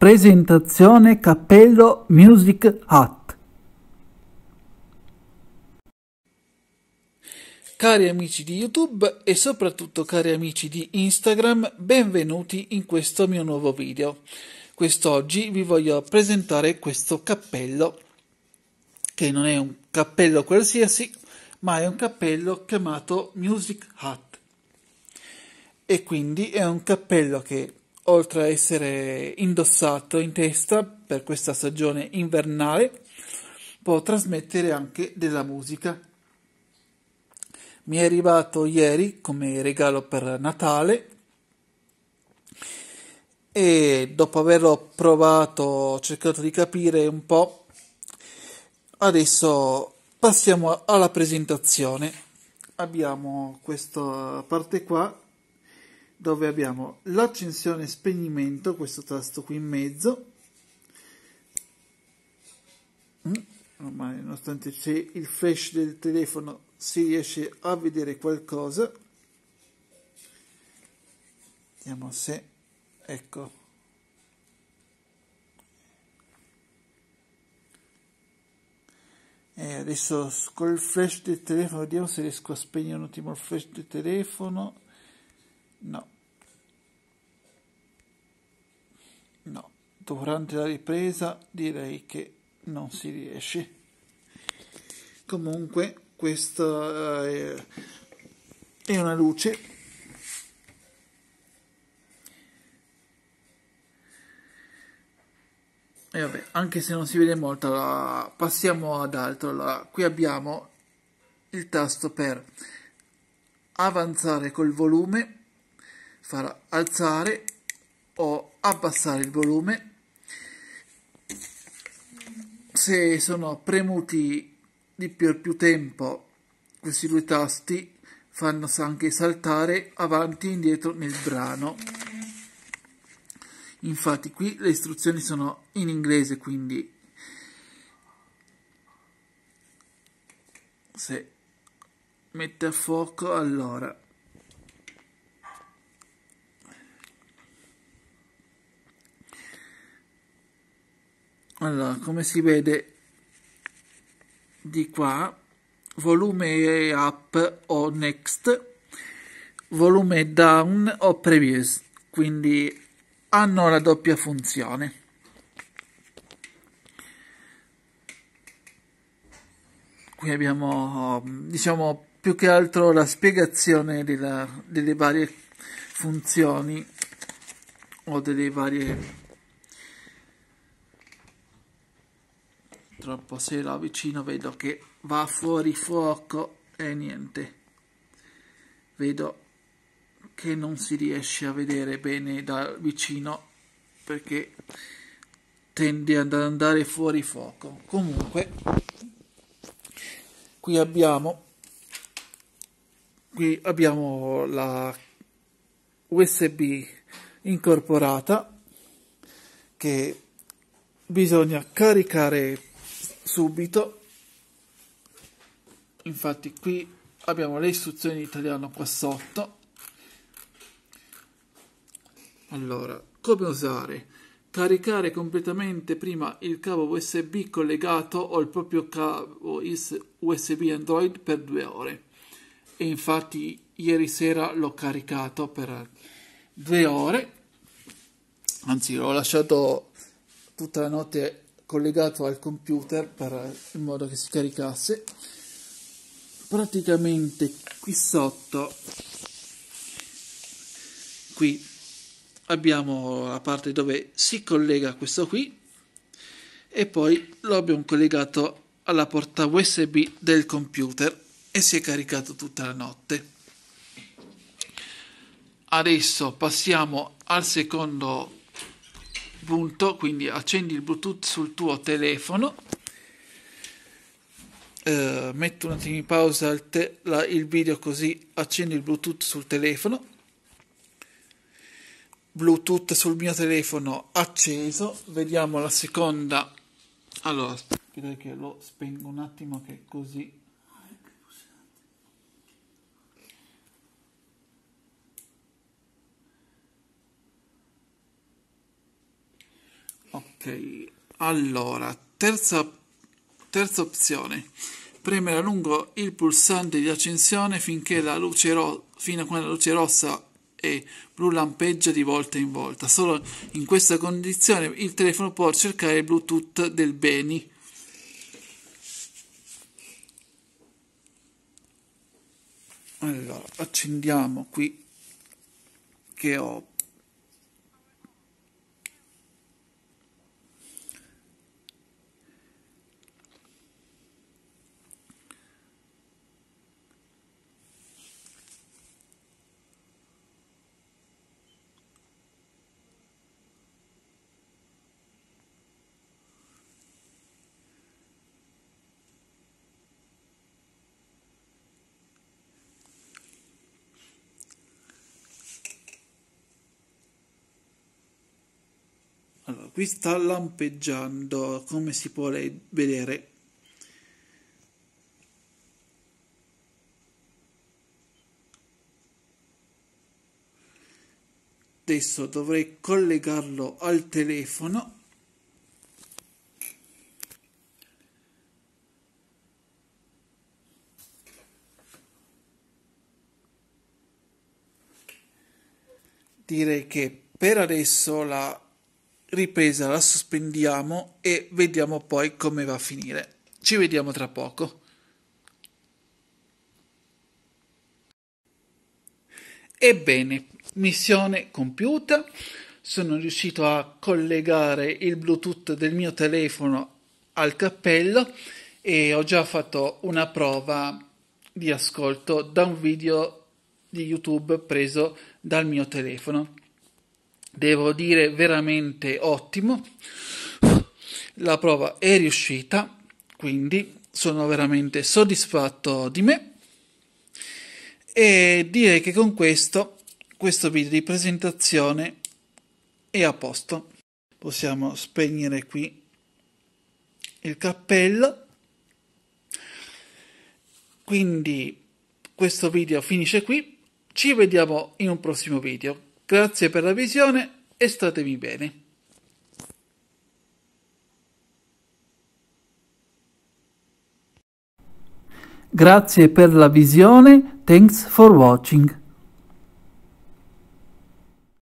Presentazione Cappello Music Hat Cari amici di YouTube e soprattutto cari amici di Instagram, benvenuti in questo mio nuovo video. Quest'oggi vi voglio presentare questo cappello, che non è un cappello qualsiasi, ma è un cappello chiamato Music Hat. E quindi è un cappello che oltre a essere indossato in testa per questa stagione invernale, può trasmettere anche della musica. Mi è arrivato ieri come regalo per Natale e dopo averlo provato, ho cercato di capire un po', adesso passiamo alla presentazione. Abbiamo questa parte qua dove abbiamo l'accensione spegnimento, questo tasto qui in mezzo, mm, ormai nonostante c'è il flash del telefono si riesce a vedere qualcosa, vediamo se, ecco, E adesso col flash del telefono vediamo se riesco a spegnere un attimo il flash del telefono durante la ripresa direi che non si riesce. Comunque questa eh, è una luce. E vabbè, anche se non si vede molto, la... passiamo ad altro. La... Qui abbiamo il tasto per avanzare col volume, far alzare o abbassare il volume se sono premuti di per più tempo questi due tasti fanno anche saltare avanti e indietro nel brano infatti qui le istruzioni sono in inglese quindi se mette a fuoco allora allora come si vede di qua volume up o next volume down o previous quindi hanno la doppia funzione qui abbiamo diciamo più che altro la spiegazione della, delle varie funzioni o delle varie troppo se lo avvicino vedo che va fuori fuoco e niente vedo che non si riesce a vedere bene da vicino perché tende ad andare fuori fuoco comunque qui abbiamo qui abbiamo la usb incorporata che bisogna caricare subito infatti qui abbiamo le istruzioni in italiano qua sotto allora come usare caricare completamente prima il cavo usb collegato o il proprio cavo usb android per due ore e infatti ieri sera l'ho caricato per due ore anzi l'ho lasciato tutta la notte collegato al computer per, in modo che si caricasse praticamente qui sotto qui abbiamo la parte dove si collega questo qui e poi lo abbiamo collegato alla porta USB del computer e si è caricato tutta la notte. Adesso passiamo al secondo punto, quindi accendi il Bluetooth sul tuo telefono, eh, metto un attimo in pausa il, te- la, il video così accendi il Bluetooth sul telefono. Bluetooth sul mio telefono acceso, vediamo la seconda. Allora, credo che lo spengo un attimo che così Ok, allora, terza, terza opzione. Premere a lungo il pulsante di accensione finché la luce ro- fino a quando la luce rossa e blu lampeggia di volta in volta. Solo in questa condizione il telefono può cercare il Bluetooth del Beni. Allora, accendiamo qui che ho Allora, qui sta lampeggiando, come si può vedere. Adesso dovrei collegarlo al telefono. Direi che per adesso la ripresa la sospendiamo e vediamo poi come va a finire. Ci vediamo tra poco. Ebbene, missione compiuta. Sono riuscito a collegare il Bluetooth del mio telefono al cappello e ho già fatto una prova di ascolto da un video di YouTube preso dal mio telefono devo dire veramente ottimo. La prova è riuscita, quindi sono veramente soddisfatto di me e direi che con questo questo video di presentazione è a posto. Possiamo spegnere qui il cappello. Quindi questo video finisce qui. Ci vediamo in un prossimo video. Grazie per la visione e statemi bene. Grazie per la visione, thanks for watching.